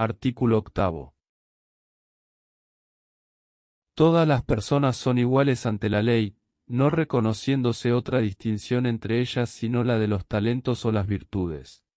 Artículo 8. Todas las personas son iguales ante la ley, no reconociéndose otra distinción entre ellas sino la de los talentos o las virtudes.